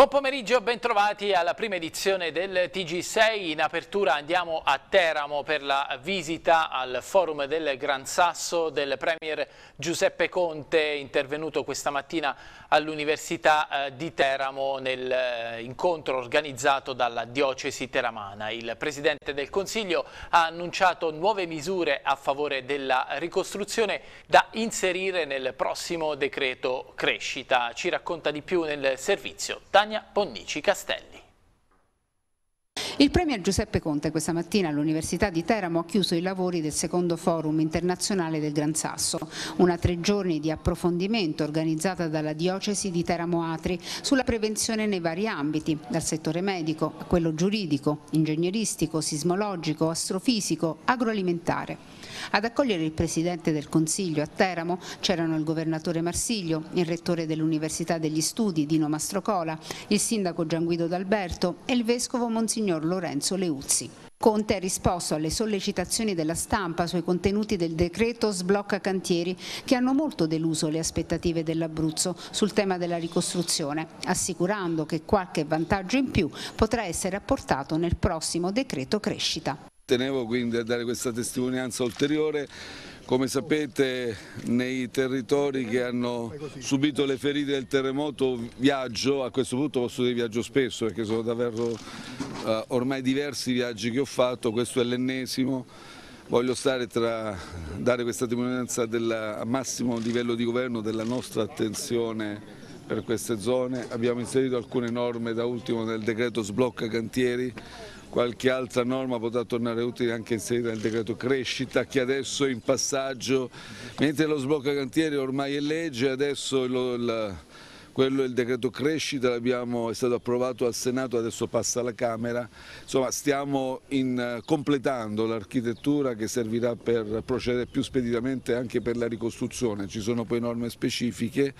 Buon pomeriggio, bentrovati alla prima edizione del TG6. In apertura andiamo a Teramo per la visita al forum del Gran Sasso del Premier Giuseppe Conte, intervenuto questa mattina all'Università eh, di Teramo nell'incontro eh, organizzato dalla diocesi teramana. Il Presidente del Consiglio ha annunciato nuove misure a favore della ricostruzione da inserire nel prossimo decreto crescita. Ci racconta di più nel servizio Daniele. Catania, Bonnici Castelli. Il Premier Giuseppe Conte questa mattina all'Università di Teramo ha chiuso i lavori del secondo forum internazionale del Gran Sasso, una tre giorni di approfondimento organizzata dalla Diocesi di Teramo Atri sulla prevenzione nei vari ambiti, dal settore medico a quello giuridico, ingegneristico, sismologico, astrofisico, agroalimentare. Ad accogliere il Presidente del Consiglio a Teramo c'erano il Governatore Marsiglio, il Rettore dell'Università degli Studi Dino Mastrocola, il Sindaco Gianguido D'Alberto e il Vescovo Monsignor Lorenzo Leuzzi. Conte ha risposto alle sollecitazioni della stampa sui contenuti del decreto sblocca cantieri che hanno molto deluso le aspettative dell'Abruzzo sul tema della ricostruzione, assicurando che qualche vantaggio in più potrà essere apportato nel prossimo decreto crescita. Tenevo quindi a dare questa testimonianza ulteriore. Come sapete nei territori che hanno subito le ferite del terremoto viaggio, a questo punto posso dire viaggio spesso perché sono davvero eh, ormai diversi i viaggi che ho fatto, questo è l'ennesimo. Voglio stare tra, dare questa testimonianza a massimo livello di governo della nostra attenzione per queste zone. Abbiamo inserito alcune norme, da ultimo nel decreto sblocca cantieri, qualche altra norma potrà tornare utile anche in sede del decreto crescita che adesso è in passaggio, mentre lo sblocca cantieri ormai è legge, adesso lo, il, quello è il decreto crescita, è stato approvato al Senato, adesso passa alla Camera, insomma stiamo in, completando l'architettura che servirà per procedere più speditamente anche per la ricostruzione, ci sono poi norme specifiche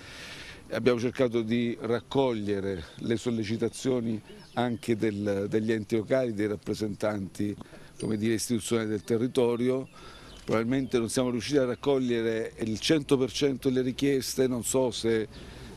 abbiamo cercato di raccogliere le sollecitazioni anche del, degli enti locali, dei rappresentanti dire, istituzionali del territorio. Probabilmente non siamo riusciti a raccogliere il 100% delle richieste, non so se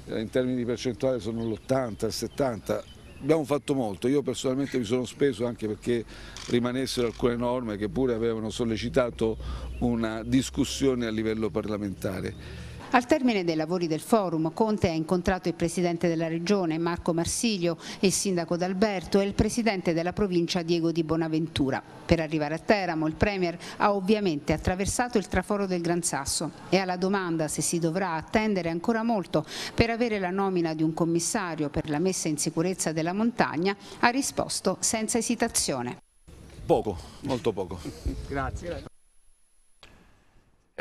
eh, in termini di percentuale sono l'80, il 70, abbiamo fatto molto, io personalmente mi sono speso anche perché rimanessero alcune norme che pure avevano sollecitato una discussione a livello parlamentare. Al termine dei lavori del forum, Conte ha incontrato il Presidente della Regione, Marco Marsiglio, il Sindaco d'Alberto e il Presidente della Provincia, Diego Di Bonaventura. Per arrivare a Teramo, il Premier ha ovviamente attraversato il traforo del Gran Sasso e alla domanda se si dovrà attendere ancora molto per avere la nomina di un commissario per la messa in sicurezza della montagna, ha risposto senza esitazione. Poco, molto poco. Grazie.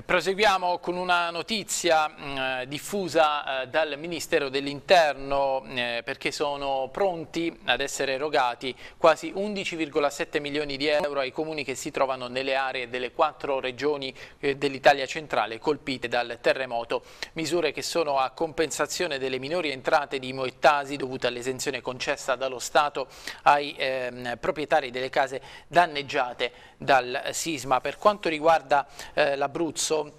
Proseguiamo con una notizia mm, eh, diffusa eh, dal Ministero dell'Interno eh, perché sono pronti ad essere erogati quasi 11,7 milioni di euro ai comuni che si trovano nelle aree delle quattro regioni eh, dell'Italia centrale colpite dal terremoto. Misure che sono a compensazione delle minori entrate di Moettasi dovute all'esenzione concessa dallo Stato ai ehm, proprietari delle case danneggiate dal sisma. Per quanto riguarda eh, l'Abruzzo,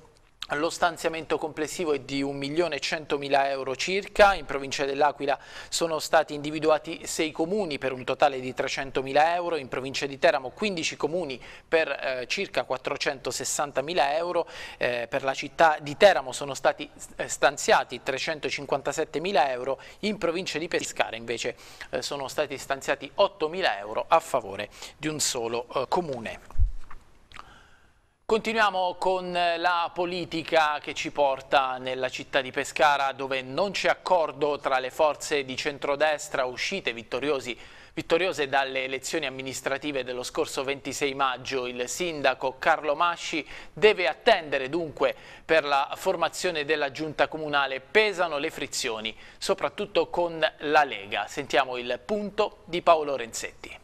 lo stanziamento complessivo è di 1.100.000 euro circa, in provincia dell'Aquila sono stati individuati 6 comuni per un totale di 300.000 euro, in provincia di Teramo 15 comuni per eh, circa 460.000 euro, eh, per la città di Teramo sono stati eh, stanziati 357.000 euro, in provincia di Pescara invece eh, sono stati stanziati 8.000 euro a favore di un solo eh, comune. Continuiamo con eh, la politica che ci porta nella città di Pescara dove non c'è accordo tra le forze di centrodestra uscite vittoriosi Vittoriose dalle elezioni amministrative dello scorso 26 maggio, il sindaco Carlo Masci deve attendere dunque per la formazione della giunta comunale. Pesano le frizioni, soprattutto con la Lega. Sentiamo il punto di Paolo Renzetti.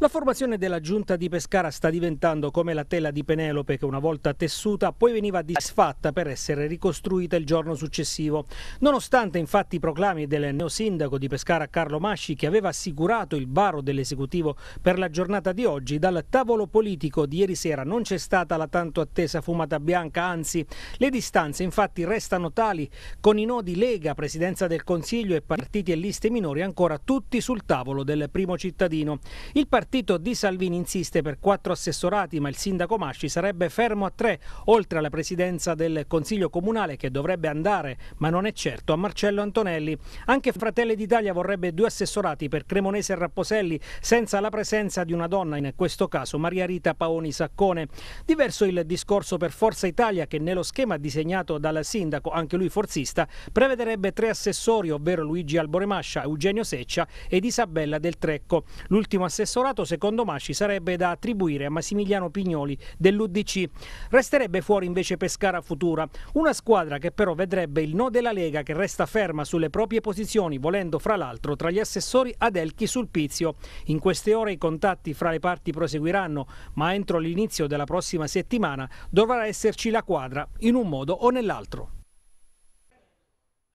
La formazione della giunta di Pescara sta diventando come la tela di Penelope che una volta tessuta poi veniva disfatta per essere ricostruita il giorno successivo. Nonostante infatti i proclami del neosindaco di Pescara Carlo Masci che aveva assicurato il varo dell'esecutivo per la giornata di oggi, dal tavolo politico di ieri sera non c'è stata la tanto attesa fumata bianca, anzi le distanze infatti restano tali con i nodi Lega, Presidenza del Consiglio e partiti e liste minori ancora tutti sul tavolo del primo cittadino. Il partito partito di Salvini insiste per quattro assessorati, ma il sindaco Masci sarebbe fermo a tre, oltre alla presidenza del Consiglio Comunale che dovrebbe andare, ma non è certo, a Marcello Antonelli. Anche Fratelli d'Italia vorrebbe due assessorati per Cremonese e Rapposelli, senza la presenza di una donna, in questo caso Maria Rita Paoni Saccone. Diverso il discorso per Forza Italia che nello schema disegnato dal sindaco, anche lui forzista, prevederebbe tre assessori, ovvero Luigi Alboremascia, Eugenio Seccia ed Isabella del Trecco. L'ultimo assessorato risultato, secondo Masci, sarebbe da attribuire a Massimiliano Pignoli dell'UDC. Resterebbe fuori invece Pescara Futura, una squadra che però vedrebbe il no della Lega che resta ferma sulle proprie posizioni, volendo fra l'altro tra gli assessori Adelchi sul Pizio. In queste ore i contatti fra le parti proseguiranno, ma entro l'inizio della prossima settimana dovrà esserci la quadra, in un modo o nell'altro.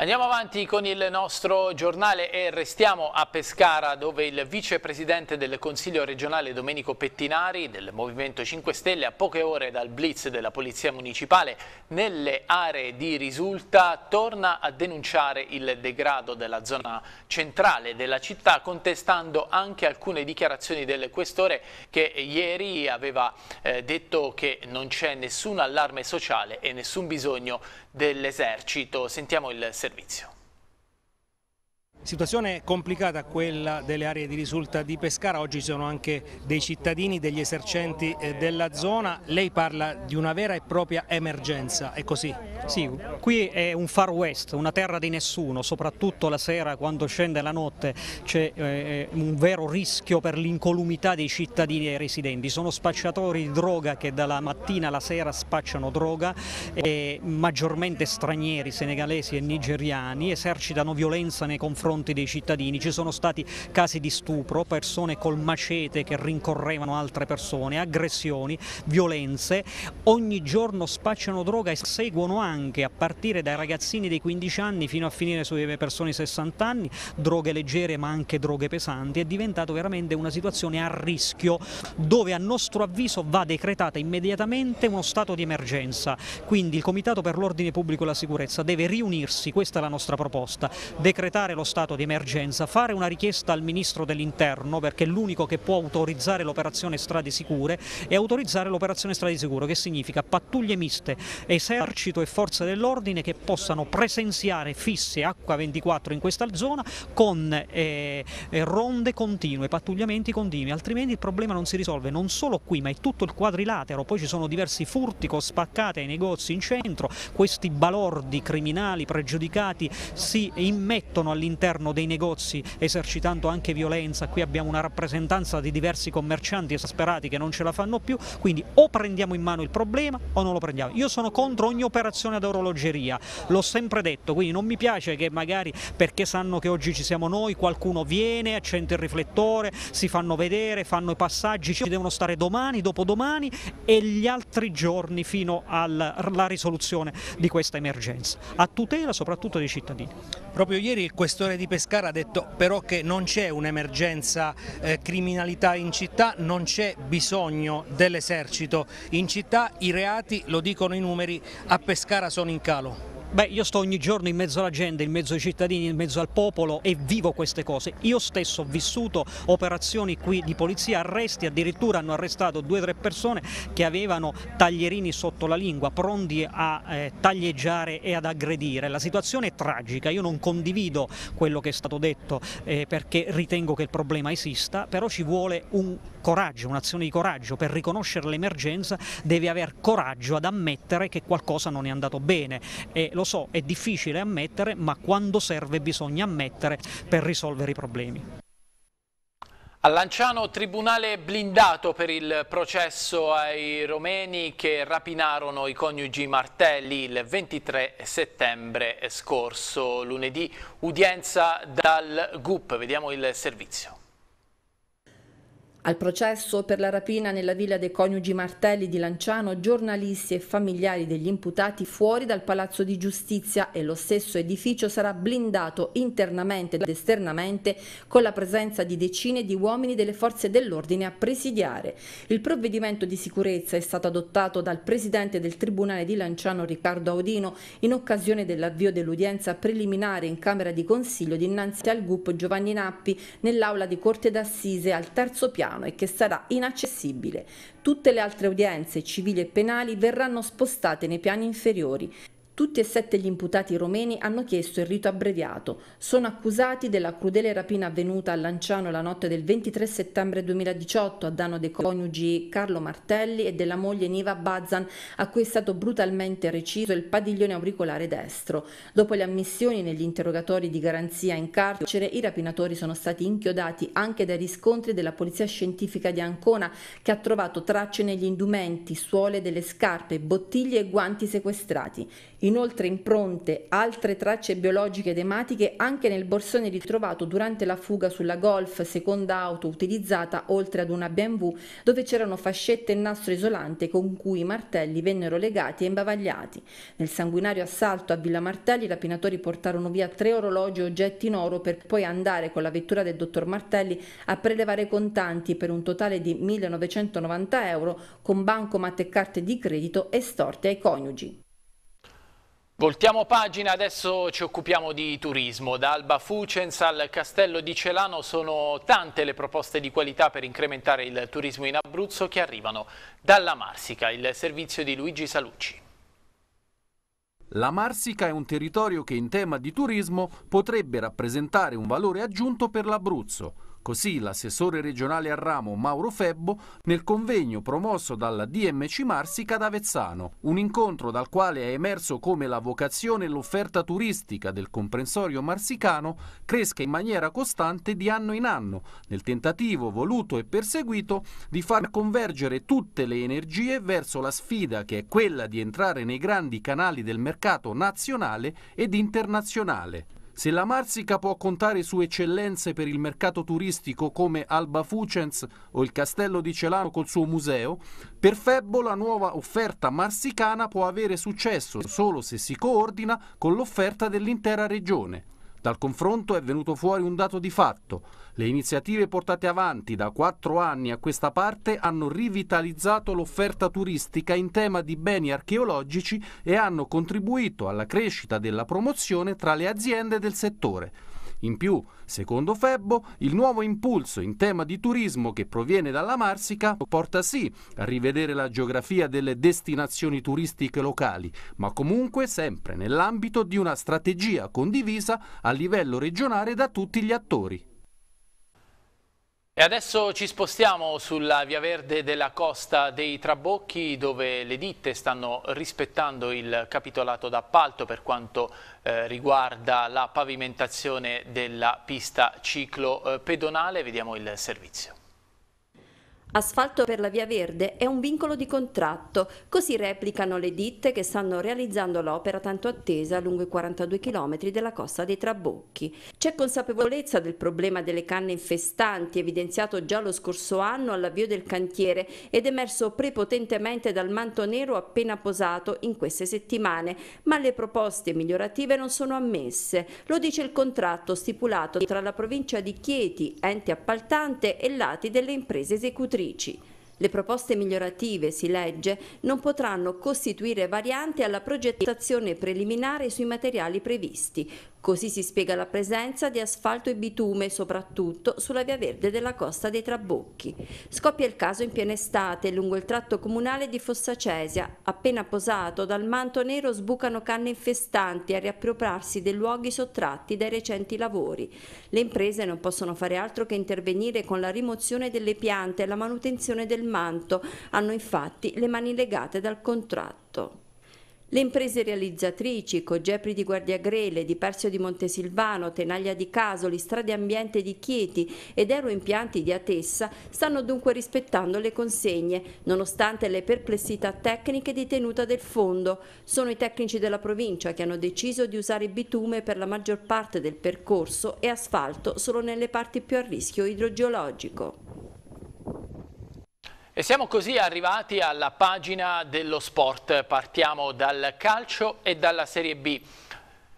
Andiamo avanti con il nostro giornale e restiamo a Pescara dove il vicepresidente del Consiglio regionale Domenico Pettinari del Movimento 5 Stelle a poche ore dal blitz della Polizia Municipale nelle aree di risulta torna a denunciare il degrado della zona centrale della città contestando anche alcune dichiarazioni del questore che ieri aveva eh, detto che non c'è nessun allarme sociale e nessun bisogno dell'esercito. Sentiamo il servizio. Situazione complicata quella delle aree di risulta di Pescara, oggi ci sono anche dei cittadini, degli esercenti eh, della zona, lei parla di una vera e propria emergenza, è così? Sì, qui è un far west, una terra di nessuno, soprattutto la sera quando scende la notte c'è eh, un vero rischio per l'incolumità dei cittadini e dei residenti, sono spacciatori di droga che dalla mattina alla sera spacciano droga, maggiormente stranieri, senegalesi e nigeriani, esercitano violenza nei confronti confronti dei cittadini. Ci sono stati casi di stupro, persone col macete che rincorrevano altre persone, aggressioni, violenze. Ogni giorno spacciano droga e seguono anche, a partire dai ragazzini dei 15 anni fino a finire sulle persone di 60 anni, droghe leggere ma anche droghe pesanti. È diventato veramente una situazione a rischio dove a nostro avviso va decretata immediatamente uno stato di emergenza. Quindi il Comitato per l'Ordine Pubblico e la Sicurezza deve riunirsi, questa è la nostra proposta, decretare lo stato stato di emergenza, fare una richiesta al Ministro dell'Interno, perché è l'unico che può autorizzare l'operazione strade sicure, e autorizzare l'operazione strade sicure, che significa pattuglie miste, esercito e forze dell'ordine che possano presenziare fisse H24 in questa zona con eh, eh, ronde continue, pattugliamenti continui, altrimenti il problema non si risolve non solo qui ma è tutto il quadrilatero, poi ci sono diversi furti con spaccate ai negozi in centro, questi balordi criminali pregiudicati si immettono all'interno all'interno dei negozi esercitando anche violenza, qui abbiamo una rappresentanza di diversi commercianti esasperati che non ce la fanno più, quindi o prendiamo in mano il problema o non lo prendiamo. Io sono contro ogni operazione ad orologeria, l'ho sempre detto, quindi non mi piace che magari perché sanno che oggi ci siamo noi qualcuno viene, accende il riflettore, si fanno vedere, fanno i passaggi, ci devono stare domani, dopodomani e gli altri giorni fino alla risoluzione di questa emergenza, a tutela soprattutto dei cittadini. Proprio ieri il questore di di Pescara ha detto però che non c'è un'emergenza eh, criminalità in città, non c'è bisogno dell'esercito in città, i reati, lo dicono i numeri, a Pescara sono in calo. Beh, io sto ogni giorno in mezzo alla gente, in mezzo ai cittadini, in mezzo al popolo e vivo queste cose. Io stesso ho vissuto operazioni qui di polizia, arresti, addirittura hanno arrestato due o tre persone che avevano taglierini sotto la lingua, pronti a eh, taglieggiare e ad aggredire. La situazione è tragica, io non condivido quello che è stato detto eh, perché ritengo che il problema esista, però ci vuole un coraggio, un'azione di coraggio per riconoscere l'emergenza deve aver coraggio ad ammettere che qualcosa non è andato bene e lo so è difficile ammettere ma quando serve bisogna ammettere per risolvere i problemi. A Lanciano tribunale blindato per il processo ai romeni che rapinarono i coniugi Martelli il 23 settembre scorso. Lunedì udienza dal GUP, vediamo il servizio. Al processo per la rapina nella villa dei coniugi Martelli di Lanciano, giornalisti e familiari degli imputati fuori dal Palazzo di Giustizia e lo stesso edificio sarà blindato internamente ed esternamente con la presenza di decine di uomini delle forze dell'ordine a presidiare. Il provvedimento di sicurezza è stato adottato dal presidente del Tribunale di Lanciano Riccardo Audino in occasione dell'avvio dell'udienza preliminare in Camera di Consiglio dinanzi al GUP Giovanni Nappi nell'aula di Corte d'Assise al terzo piano Milano e che sarà inaccessibile. Tutte le altre udienze civili e penali verranno spostate nei piani inferiori. Tutti e sette gli imputati romeni hanno chiesto il rito abbreviato. Sono accusati della crudele rapina avvenuta a Lanciano la notte del 23 settembre 2018 a danno dei coniugi Carlo Martelli e della moglie Niva Bazan, a cui è stato brutalmente reciso il padiglione auricolare destro. Dopo le ammissioni negli interrogatori di garanzia in carcere, i rapinatori sono stati inchiodati anche dai riscontri della polizia scientifica di Ancona, che ha trovato tracce negli indumenti, suole delle scarpe, bottiglie e guanti sequestrati. Inoltre impronte altre tracce biologiche ed ematiche anche nel borsone ritrovato durante la fuga sulla Golf, seconda auto utilizzata oltre ad una BMW, dove c'erano fascette e nastro isolante con cui i martelli vennero legati e imbavagliati. Nel sanguinario assalto a Villa Martelli i rapinatori portarono via tre orologi e oggetti in oro per poi andare con la vettura del dottor Martelli a prelevare contanti per un totale di 1990 euro con bancomat e carte di credito estorte ai coniugi. Voltiamo pagina, adesso ci occupiamo di turismo. Da Alba Fucens al Castello di Celano sono tante le proposte di qualità per incrementare il turismo in Abruzzo che arrivano dalla Marsica, il servizio di Luigi Salucci. La Marsica è un territorio che in tema di turismo potrebbe rappresentare un valore aggiunto per l'Abruzzo Così l'assessore regionale a ramo Mauro Febbo nel convegno promosso dalla DMC Marsica ad Avezzano, un incontro dal quale è emerso come la vocazione e l'offerta turistica del comprensorio marsicano cresca in maniera costante di anno in anno, nel tentativo voluto e perseguito di far convergere tutte le energie verso la sfida che è quella di entrare nei grandi canali del mercato nazionale ed internazionale. Se la Marsica può contare su eccellenze per il mercato turistico come Alba Fucens o il Castello di Celano col suo museo, per Febbo la nuova offerta marsicana può avere successo solo se si coordina con l'offerta dell'intera regione. Dal confronto è venuto fuori un dato di fatto. Le iniziative portate avanti da quattro anni a questa parte hanno rivitalizzato l'offerta turistica in tema di beni archeologici e hanno contribuito alla crescita della promozione tra le aziende del settore. In più, secondo Febbo, il nuovo impulso in tema di turismo che proviene dalla Marsica porta sì a rivedere la geografia delle destinazioni turistiche locali, ma comunque sempre nell'ambito di una strategia condivisa a livello regionale da tutti gli attori. E adesso ci spostiamo sulla via verde della costa dei Trabocchi dove le ditte stanno rispettando il capitolato d'appalto per quanto eh, riguarda la pavimentazione della pista ciclo eh, pedonale. Vediamo il servizio. Asfalto per la Via Verde è un vincolo di contratto, così replicano le ditte che stanno realizzando l'opera tanto attesa lungo i 42 km della costa dei Trabocchi. C'è consapevolezza del problema delle canne infestanti, evidenziato già lo scorso anno all'avvio del cantiere ed emerso prepotentemente dal manto nero appena posato in queste settimane, ma le proposte migliorative non sono ammesse. Lo dice il contratto stipulato tra la provincia di Chieti, ente appaltante, e lati delle imprese esecutrici felici. Le proposte migliorative, si legge, non potranno costituire variante alla progettazione preliminare sui materiali previsti, Così si spiega la presenza di asfalto e bitume, soprattutto sulla via verde della costa dei Trabocchi. Scoppia il caso in piena estate, lungo il tratto comunale di Fossacesia. Appena posato, dal manto nero sbucano canne infestanti a riappropriarsi dei luoghi sottratti dai recenti lavori. Le imprese non possono fare altro che intervenire con la rimozione delle piante e la manutenzione del manto. Hanno infatti le mani legate dal contratto. Le imprese realizzatrici, Cogepri di Guardiagrele, di Persio di Montesilvano, Tenaglia di Casoli, Strade Ambiente di Chieti ed Aeroimpianti di Atessa, stanno dunque rispettando le consegne, nonostante le perplessità tecniche di tenuta del fondo. Sono i tecnici della provincia che hanno deciso di usare bitume per la maggior parte del percorso e asfalto solo nelle parti più a rischio idrogeologico. E siamo così arrivati alla pagina dello sport. Partiamo dal calcio e dalla Serie B.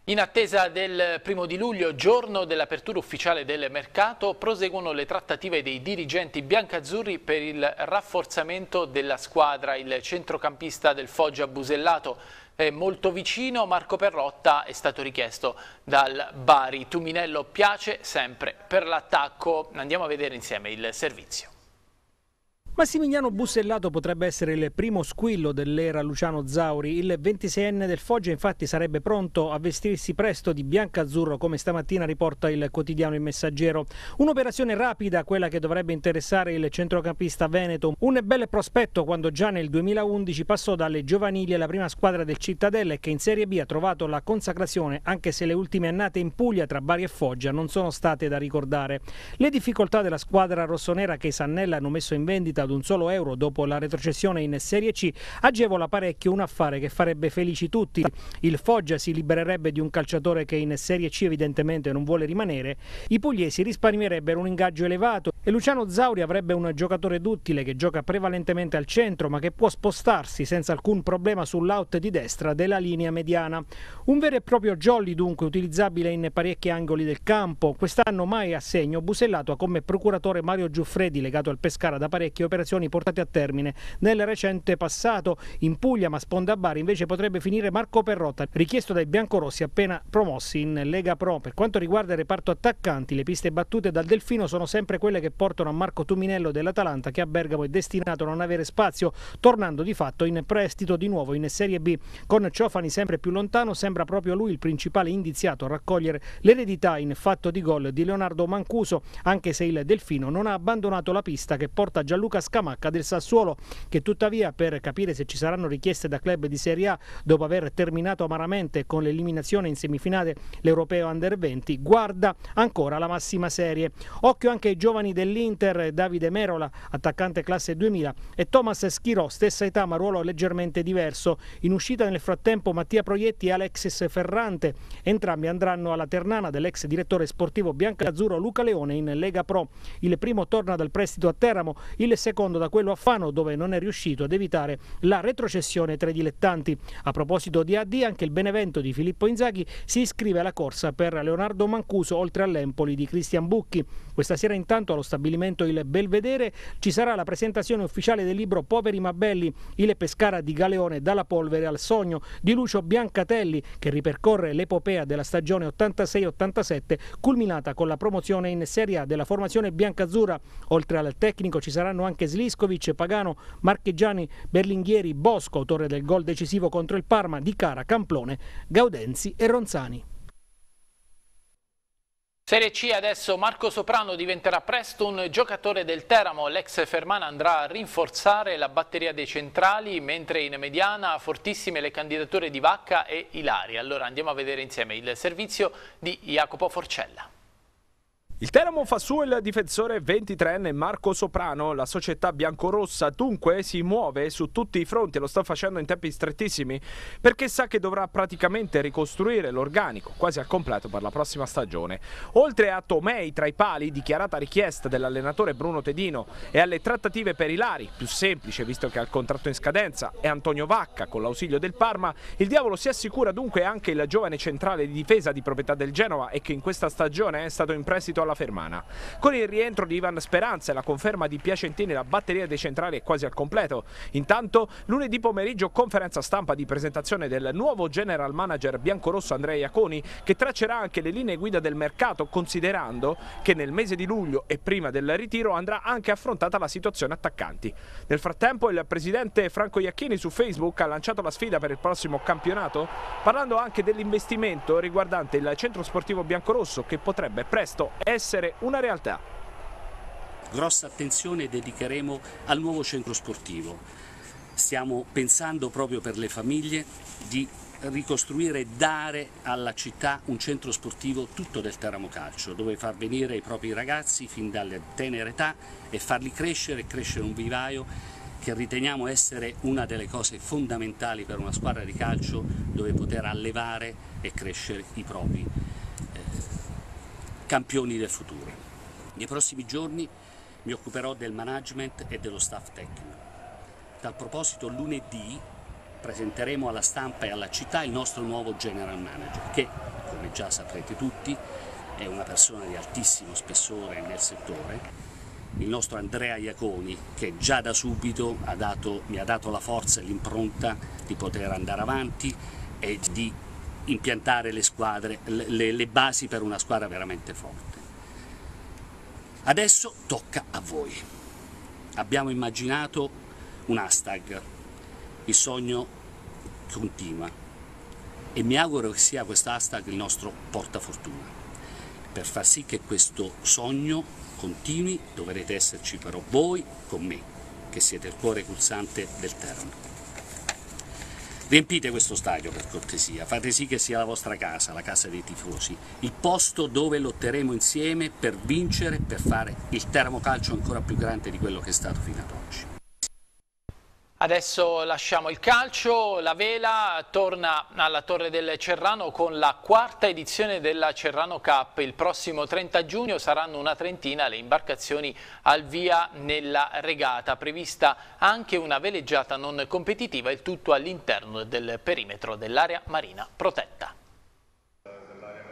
In attesa del primo di luglio, giorno dell'apertura ufficiale del mercato, proseguono le trattative dei dirigenti biancazzurri per il rafforzamento della squadra. Il centrocampista del Foggia Busellato è molto vicino, Marco Perrotta è stato richiesto dal Bari. Tuminello piace sempre per l'attacco. Andiamo a vedere insieme il servizio. Massimiliano Bussellato potrebbe essere il primo squillo dell'era Luciano Zauri. Il 26enne del Foggia infatti sarebbe pronto a vestirsi presto di bianca-azzurro come stamattina riporta il quotidiano Il Messaggero. Un'operazione rapida, quella che dovrebbe interessare il centrocampista Veneto. Un bel prospetto quando già nel 2011 passò dalle giovanili alla prima squadra del Cittadella e che in Serie B ha trovato la consacrazione anche se le ultime annate in Puglia tra Bari e Foggia non sono state da ricordare. Le difficoltà della squadra rossonera che i Sannella hanno messo in vendita ad un solo euro dopo la retrocessione in Serie C agevola parecchio un affare che farebbe felici tutti. Il Foggia si libererebbe di un calciatore che in Serie C evidentemente non vuole rimanere, i pugliesi risparmierebbero un ingaggio elevato e Luciano Zauri avrebbe un giocatore duttile che gioca prevalentemente al centro ma che può spostarsi senza alcun problema sull'out di destra della linea mediana. Un vero e proprio jolly dunque utilizzabile in parecchi angoli del campo. Quest'anno mai a segno Busellato come procuratore Mario Giuffredi legato al Pescara da parecchio operazioni portate a termine nel recente passato in Puglia, ma sponda Bari invece potrebbe finire Marco Perrotta, richiesto dai biancorossi appena promossi in Lega Pro. Per quanto riguarda il reparto attaccanti, le piste battute dal Delfino sono sempre quelle che portano a Marco Tuminello dell'Atalanta che a Bergamo è destinato a non avere spazio, tornando di fatto in prestito di nuovo in Serie B. Con Ciofani sempre più lontano sembra proprio lui il principale indiziato a raccogliere l'eredità in fatto di gol di Leonardo Mancuso, anche se il Delfino non ha abbandonato la pista che porta Gianluca Scamacca del Sassuolo che tuttavia per capire se ci saranno richieste da club di Serie A dopo aver terminato amaramente con l'eliminazione in semifinale l'Europeo Under 20 guarda ancora la massima serie. Occhio anche ai giovani dell'Inter Davide Merola attaccante classe 2000 e Thomas Schirò stessa età ma ruolo leggermente diverso. In uscita nel frattempo Mattia Proietti e Alexis Ferrante entrambi andranno alla Ternana dell'ex direttore sportivo Bianca Azzurro Luca Leone in Lega Pro. Il primo torna dal prestito a Teramo, il secondo secondo da quello a Fano dove non è riuscito ad evitare la retrocessione tra i dilettanti. A proposito di AD anche il Benevento di Filippo Inzaghi si iscrive alla corsa per Leonardo Mancuso oltre all'Empoli di Cristian Bucchi. Questa sera intanto allo stabilimento il Belvedere ci sarà la presentazione ufficiale del libro Poveri ma belli, il Pescara di Galeone dalla polvere al sogno di Lucio Biancatelli che ripercorre l'epopea della stagione 86-87 culminata con la promozione in Serie A della formazione biancazzurra. Oltre al tecnico ci saranno anche Marche, Sliskovic, Pagano, Marcheggiani, Berlinghieri, Bosco, autore del gol decisivo contro il Parma, Di Cara, Camplone, Gaudenzi e Ronzani. Serie C adesso Marco Soprano diventerà presto un giocatore del Teramo, l'ex Fermana andrà a rinforzare la batteria dei centrali mentre in mediana fortissime le candidature di Vacca e Ilari. Allora andiamo a vedere insieme il servizio di Jacopo Forcella. Il Teramo fa su il difensore 23enne Marco Soprano, la società biancorossa dunque si muove su tutti i fronti e lo sta facendo in tempi strettissimi perché sa che dovrà praticamente ricostruire l'organico quasi al completo per la prossima stagione. Oltre a Tomei tra i pali, dichiarata richiesta dell'allenatore Bruno Tedino e alle trattative per Ilari, più semplice visto che ha il contratto in scadenza, e Antonio Vacca con l'ausilio del Parma, il diavolo si assicura dunque anche il giovane centrale di difesa di proprietà del Genova e che in questa stagione è stato in prestito alla Fermana. Con il rientro di Ivan Speranza e la conferma di Piacentini la batteria dei centrali è quasi al completo. Intanto lunedì pomeriggio conferenza stampa di presentazione del nuovo general manager biancorosso Andrea Iaconi che traccerà anche le linee guida del mercato considerando che nel mese di luglio e prima del ritiro andrà anche affrontata la situazione attaccanti. Nel frattempo il presidente Franco Iacchini su Facebook ha lanciato la sfida per il prossimo campionato parlando anche dell'investimento riguardante il centro sportivo biancorosso che potrebbe presto essere essere una realtà. Grossa attenzione dedicheremo al nuovo centro sportivo. Stiamo pensando proprio per le famiglie di ricostruire e dare alla città un centro sportivo tutto del Teramo Calcio, dove far venire i propri ragazzi fin dalla tenera età e farli crescere e crescere un vivaio che riteniamo essere una delle cose fondamentali per una squadra di calcio dove poter allevare e crescere i propri campioni del futuro. Nei prossimi giorni mi occuperò del management e dello staff tecnico. Tal proposito lunedì presenteremo alla stampa e alla città il nostro nuovo general manager che, come già saprete tutti, è una persona di altissimo spessore nel settore, il nostro Andrea Iaconi che già da subito ha dato, mi ha dato la forza e l'impronta di poter andare avanti e di impiantare le, squadre, le, le basi per una squadra veramente forte. Adesso tocca a voi. Abbiamo immaginato un hashtag, il sogno continua e mi auguro che sia questo hashtag il nostro portafortuna. Per far sì che questo sogno continui dovrete esserci però voi con me, che siete il cuore pulsante del Teramo. Riempite questo stadio per cortesia, fate sì che sia la vostra casa, la casa dei tifosi, il posto dove lotteremo insieme per vincere, per fare il termocalcio ancora più grande di quello che è stato fino ad oggi. Adesso lasciamo il calcio, la Vela torna alla Torre del Cerrano con la quarta edizione della Cerrano Cup. Il prossimo 30 giugno saranno una trentina le imbarcazioni al via nella regata, prevista anche una veleggiata non competitiva, il tutto all'interno del perimetro dell'area marina protetta.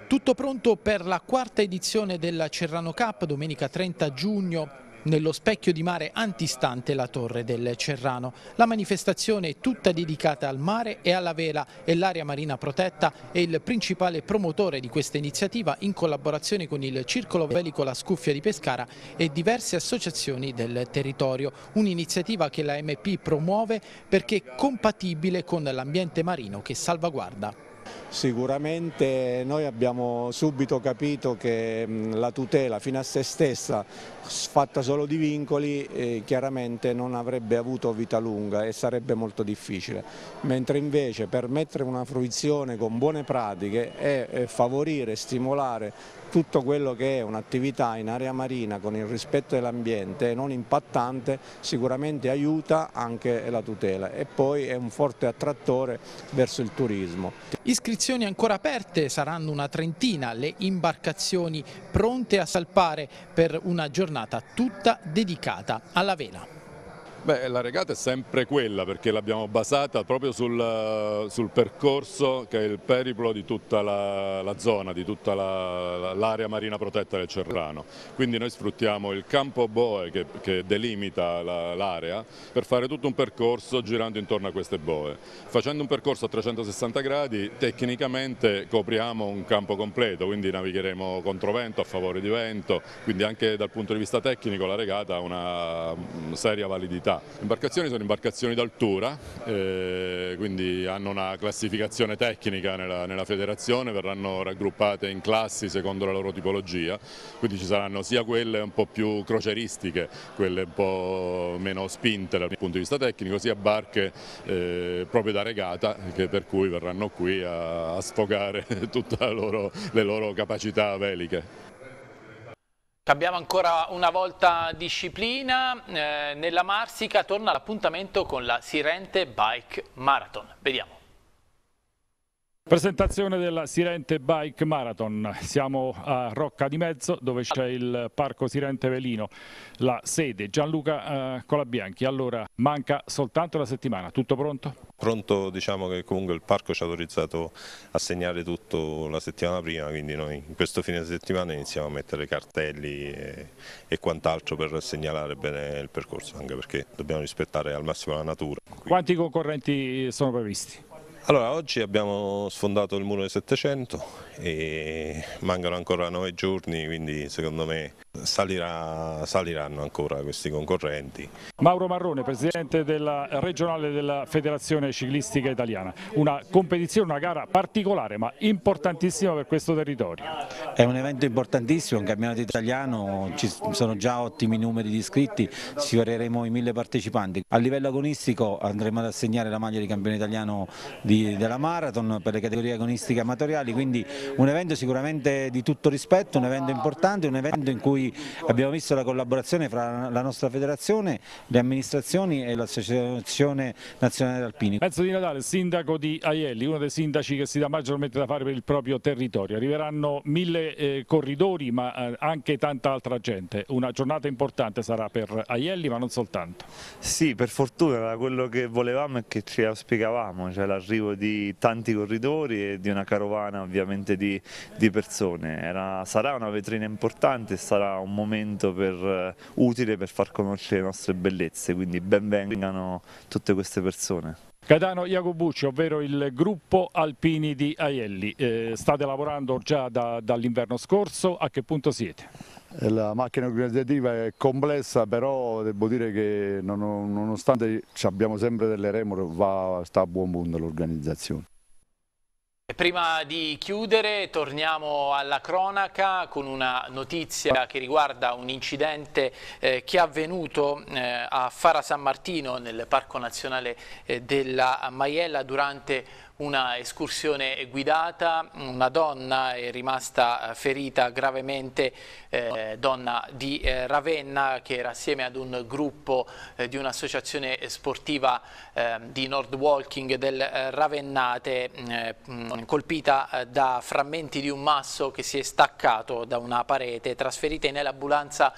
Tutto pronto per la quarta edizione della Cerrano Cup, domenica 30 giugno nello specchio di mare antistante la torre del Cerrano. La manifestazione è tutta dedicata al mare e alla vela e l'area marina protetta è il principale promotore di questa iniziativa in collaborazione con il Circolo Velico La Scuffia di Pescara e diverse associazioni del territorio. Un'iniziativa che la MP promuove perché è compatibile con l'ambiente marino che salvaguarda. Sicuramente noi abbiamo subito capito che la tutela fino a se stessa, fatta solo di vincoli, eh, chiaramente non avrebbe avuto vita lunga e sarebbe molto difficile, mentre invece permettere una fruizione con buone pratiche e eh, favorire, stimolare tutto quello che è un'attività in area marina con il rispetto dell'ambiente non impattante sicuramente aiuta anche la tutela e poi è un forte attrattore verso il turismo iscrizioni ancora aperte, saranno una trentina le imbarcazioni pronte a salpare per una giornata tutta dedicata alla vela. Beh, la regata è sempre quella perché l'abbiamo basata proprio sul, sul, percorso che è il periplo di tutta la, la zona, di tutta l'area la, marina protetta del Cerrano. Quindi noi sfruttiamo il campo boe che, che delimita l'area per fare tutto un percorso girando intorno a queste boe. Facendo un percorso a 360 gradi tecnicamente copriamo un campo completo, quindi navigheremo contro vento, a favore di vento, quindi anche dal punto di vista tecnico la regata ha una seria validità città. Le imbarcazioni sono imbarcazioni d'altura, eh, quindi hanno una classificazione tecnica nella, nella, federazione, verranno raggruppate in classi secondo la loro tipologia, quindi ci saranno sia quelle un po' più croceristiche, quelle un po' meno spinte dal punto di vista tecnico, sia barche eh, proprio da regata, per cui verranno qui a, a sfogare tutte le loro capacità veliche. Cambiamo ancora una volta disciplina, eh, nella Marsica torna l'appuntamento con la Sirente Bike Marathon. Vediamo. Presentazione della Sirente Bike Marathon, siamo a Rocca di Mezzo dove c'è il Parco Sirente Velino, la sede Gianluca eh, Colabianchi, allora manca soltanto la settimana, tutto pronto? Pronto diciamo che comunque il parco ci ha autorizzato a segnare tutto la settimana prima, quindi noi in questo fine settimana iniziamo a mettere cartelli e, e quant'altro per segnalare bene il percorso, anche perché dobbiamo rispettare al massimo la natura. Quindi. Quanti concorrenti sono previsti? Allora, oggi abbiamo sfondato il muro del 700 e mancano ancora 9 giorni, quindi secondo me Salirà, saliranno ancora questi concorrenti. Mauro Marrone, presidente della regionale della Federazione Ciclistica Italiana, una competizione, una gara particolare ma importantissima per questo territorio. È un evento importantissimo, un campionato italiano, ci sono già ottimi numeri di iscritti, sfioreremo i mille partecipanti. A livello agonistico andremo ad assegnare la maglia di campione italiano di, della Marathon per le categorie agonistiche amatoriali, quindi un evento sicuramente di tutto rispetto, un evento importante, un evento in cui cui abbiamo visto la collaborazione fra la nostra federazione, le amministrazioni e l'Associazione Nazionale Alpini. Pezzo di Natale, sindaco di Aielli, uno dei sindaci che si dà maggiormente da fare per il proprio territorio. Arriveranno mille eh, corridori ma eh, anche tanta altra gente. Una giornata importante sarà per Aielli ma non soltanto. Sì, per fortuna era quello che volevamo e che ci auspicavamo, cioè l'arrivo di tanti corridori e di una carovana ovviamente di, di persone. Era, sarà una vetrina importante, sarà un momento per, eh, utile per far conoscere le nostre bellezze, quindi benvengano tutte queste persone. Gaetano Iacobucci, ovvero il gruppo Alpini di Aielli, eh, state lavorando già da, dall'inverno scorso, a che punto siete? Eh, la macchina organizzativa è complessa, però devo dire che non, nonostante abbiamo sempre delle remore, va, sta a buon punto l'organizzazione. Prima di chiudere torniamo alla cronaca con una notizia che riguarda un incidente eh, che è avvenuto eh, a Fara San Martino nel Parco Nazionale eh, della Maiella durante una escursione guidata, una donna è rimasta eh, ferita gravemente, eh, donna di eh, Ravenna che era assieme ad un gruppo eh, di un'associazione sportiva ehm, di Nord Walking del eh, Ravennate mm, eh, colpita da frammenti di un masso che si è staccato da una parete, trasferita in ambulanza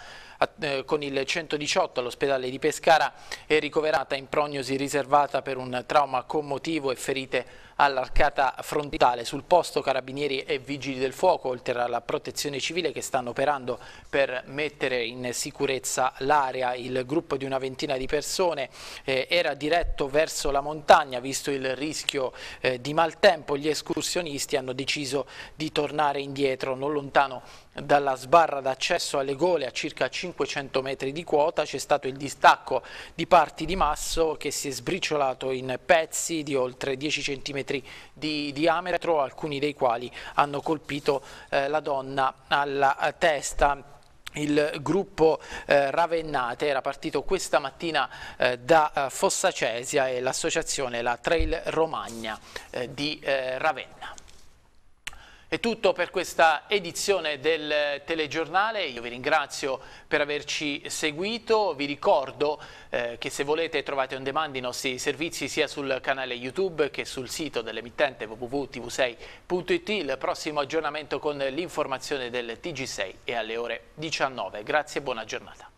con il 118 all'ospedale di Pescara e ricoverata in prognosi riservata per un trauma commotivo e ferite all'arcata frontale. Sul posto carabinieri e vigili del fuoco, oltre alla protezione civile che stanno operando per mettere in sicurezza l'area. Il gruppo di una ventina di persone eh, era diretto verso la montagna, visto il rischio eh, di maltempo, gli escursionisti hanno deciso di tornare indietro, non lontano dalla sbarra d'accesso alle gole a circa 500 metri di quota c'è stato il distacco di parti di masso che si è sbriciolato in pezzi di oltre 10 cm di diametro, alcuni dei quali hanno colpito eh, la donna alla eh, testa. Il gruppo eh, Ravennate era partito questa mattina eh, da eh, Fossacesia e l'associazione La Trail Romagna eh, di Ravenna. È tutto per questa edizione del telegiornale, io vi ringrazio per averci seguito, vi ricordo eh, che se volete trovate on demand i nostri servizi sia sul canale YouTube che sul sito dell'emittente www.tv6.it, il prossimo aggiornamento con l'informazione del TG6 è alle ore 19. Grazie e buona giornata.